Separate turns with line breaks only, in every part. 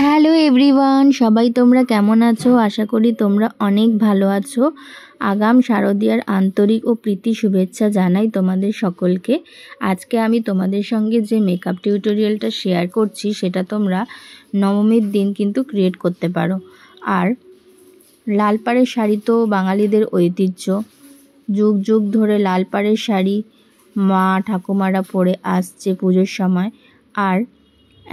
Hello everyone সবাই তোমরা কেমন আছো আশা করি তোমরা অনেক ভালো আছো আগাম শারদীয়ার আন্তরিক ও প্রীতি শুভেচ্ছা জানাই তোমাদের সকলকে আজকে আমি তোমাদের সঙ্গে যে মেকআপ টিউটোরিয়ালটা শেয়ার করছি সেটা তোমরা নবমীর দিন কিন্তু ক্রিয়েট করতে পারো আর লাল পাড়ের শাড়ি তো বাঙালিদের ঐতিহ্য যুগ যুগ ধরে লাল পাড়ের শাড়ি মা ঠাকুমারা পরে আসছে পুজোর সময় আর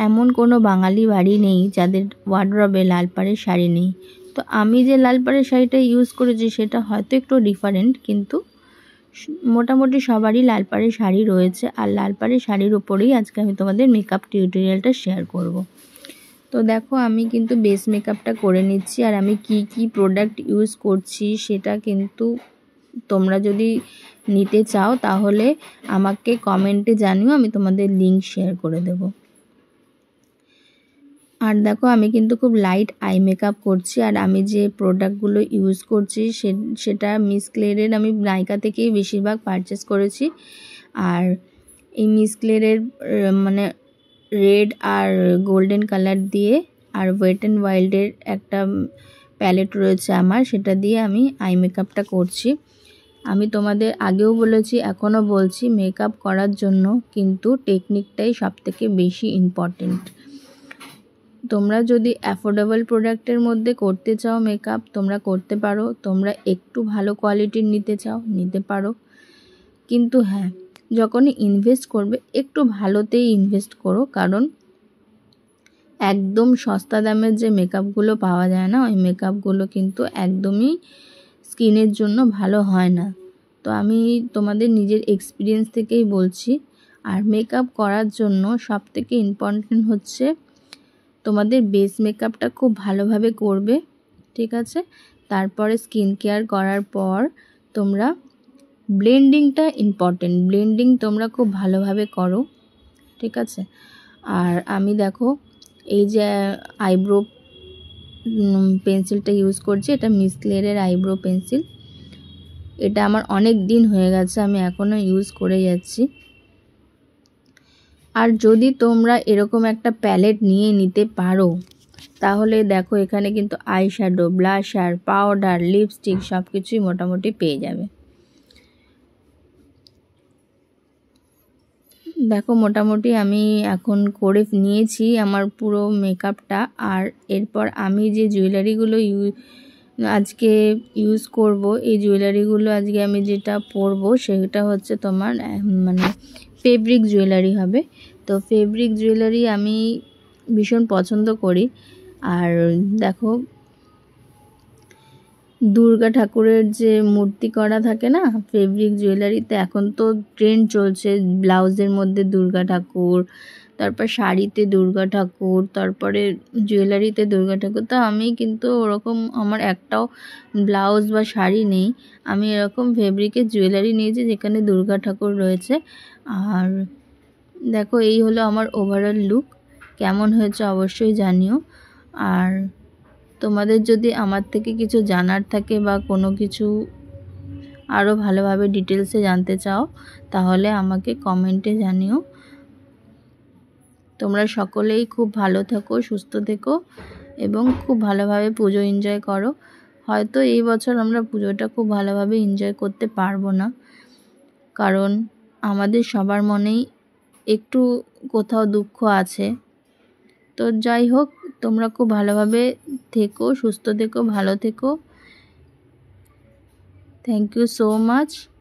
এমন কোনো বাঙালি বাড়ি নেই যাদের ওয়ার্ড্রবে লাল পাড়ের শাড়ি নেই তো আমি যে লাল পাড়ের শাড়িটা ইউজ করেছি সেটা হয়তো একটু ডিফারেন্ট কিন্তু মোটামুটি সবারই লাল পাড়ের শাড়ি রয়েছে আর লাল পাড়ের শাড়ির ওপরেই আজকে আমি তোমাদের মেকআপ টিউটোরিয়ালটা শেয়ার করব। তো দেখো আমি কিন্তু বেস মেকআপটা করে নিচ্ছি আর আমি কি কি প্রোডাক্ট ইউজ করছি সেটা কিন্তু তোমরা যদি নিতে চাও তাহলে আমাকে কমেন্টে জানিও আমি তোমাদের লিঙ্ক শেয়ার করে দেবো আর দেখো আমি কিন্তু খুব লাইট আই মেকআপ করছি আর আমি যে প্রোডাক্টগুলো ইউজ করছি সেটা মিস ক্লেয়ারের আমি নাইকা থেকেই বেশিরভাগ পারচেস করেছি আর এই মিস ক্লেয়ারের মানে রেড আর গোল্ডেন কালার দিয়ে আর ওয়েট অ্যান্ড ওয়াইল্ডের একটা প্যালেট রয়েছে আমার সেটা দিয়ে আমি আই মেকআপটা করছি আমি তোমাদের আগেও বলেছি এখনও বলছি মেকআপ করার জন্য কিন্তু টেকনিকটাই সবথেকে বেশি ইম্পর্টেন্ট তোমরা যদি অ্যাফোর্ডেবল প্রোডাক্টের মধ্যে করতে চাও মেকআপ তোমরা করতে পারো তোমরা একটু ভালো কোয়ালিটির নিতে চাও নিতে পারো কিন্তু হ্যাঁ যখনই ইনভেস্ট করবে একটু ভালোতেই ইনভেস্ট করো কারণ একদম সস্তা দামের যে মেকআপগুলো পাওয়া যায় না ওই মেকআপগুলো কিন্তু একদমই স্কিনের জন্য ভালো হয় না তো আমি তোমাদের নিজের এক্সপিরিয়েন্স থেকেই বলছি আর মেকআপ করার জন্য সবথেকে ইম্পর্টেন্ট হচ্ছে তোমাদের বেস মেকআপটা খুব ভালোভাবে করবে ঠিক আছে তারপরে স্কিন কেয়ার করার পর তোমরা ব্লেন্ডিংটা ইম্পর্টেন্ট ব্লেন্ডিং তোমরা খুব ভালোভাবে করো ঠিক আছে আর আমি দেখো এই যে আইব্রো পেন্সিলটা ইউজ করছি এটা মিসক্লেয়ারের আইব্রো পেন্সিল এটা আমার অনেক দিন হয়ে গেছে আমি এখনও ইউজ করে যাচ্ছি আর যদি তোমরা এরকম একটা প্যালেট নিয়ে নিতে পারো তাহলে দেখো এখানে কিন্তু eye shadow blusher powder lipstick সব কিছুই মোটামুটি পেয়ে যাবে দেখো মোটামুটি আমি এখন করে নিয়েছি আমার পুরো মেকআপটা আর এরপর আমি যে জুয়েলারিগুলো ইউ আজকে ইউজ করব এই জুয়েলারিগুলো আজকে আমি যেটা পরবো সেটা হচ্ছে তোমার মানে ফেব্রিক জুয়েলারি হবে তো ফেব্রিক জুয়েলারি আমি ভীষণ পছন্দ করি আর দেখো দুর্গা ঠাকুরের যে মূর্তি করা থাকে না ফেব্রিক জুয়েলারিতে এখন তো ট্রেন্ড চলছে ব্লাউজের মধ্যে দুর্গা ঠাকুর তারপর শাড়িতে দুর্গা ঠাকুর তারপরে জুয়েলারিতে দুর্গা ঠাকুর তো আমি কিন্তু ওরকম আমার একটাও ব্লাউজ বা শাড়ি নেই আমি এরকম ফেব্রিকের জুয়েলারি নিয়েছি যেখানে দুর্গা ঠাকুর রয়েছে আর দেখো এই হলো আমার ওভারঅল লুক কেমন হয়েছে অবশ্যই জানিও আর তোমাদের যদি আমার থেকে কিছু জানার থাকে বা কোনো কিছু আরও ভালোভাবে ডিটেলসে জানতে চাও তাহলে আমাকে কমেন্টে জানিও তোমরা সকলেই খুব ভালো থেকো সুস্থ থেকো এবং খুব ভালোভাবে পুজো এনজয় করো হয়তো এই বছর আমরা পুজোটা খুব ভালোভাবে এনজয় করতে পারবো না কারণ আমাদের সবার মনেই একটু কোথাও দুঃখ আছে তো যাই হোক তোমরা খুব ভালোভাবে থেকো সুস্থ থেকো ভালো থেকো থ্যাংক ইউ সো মাচ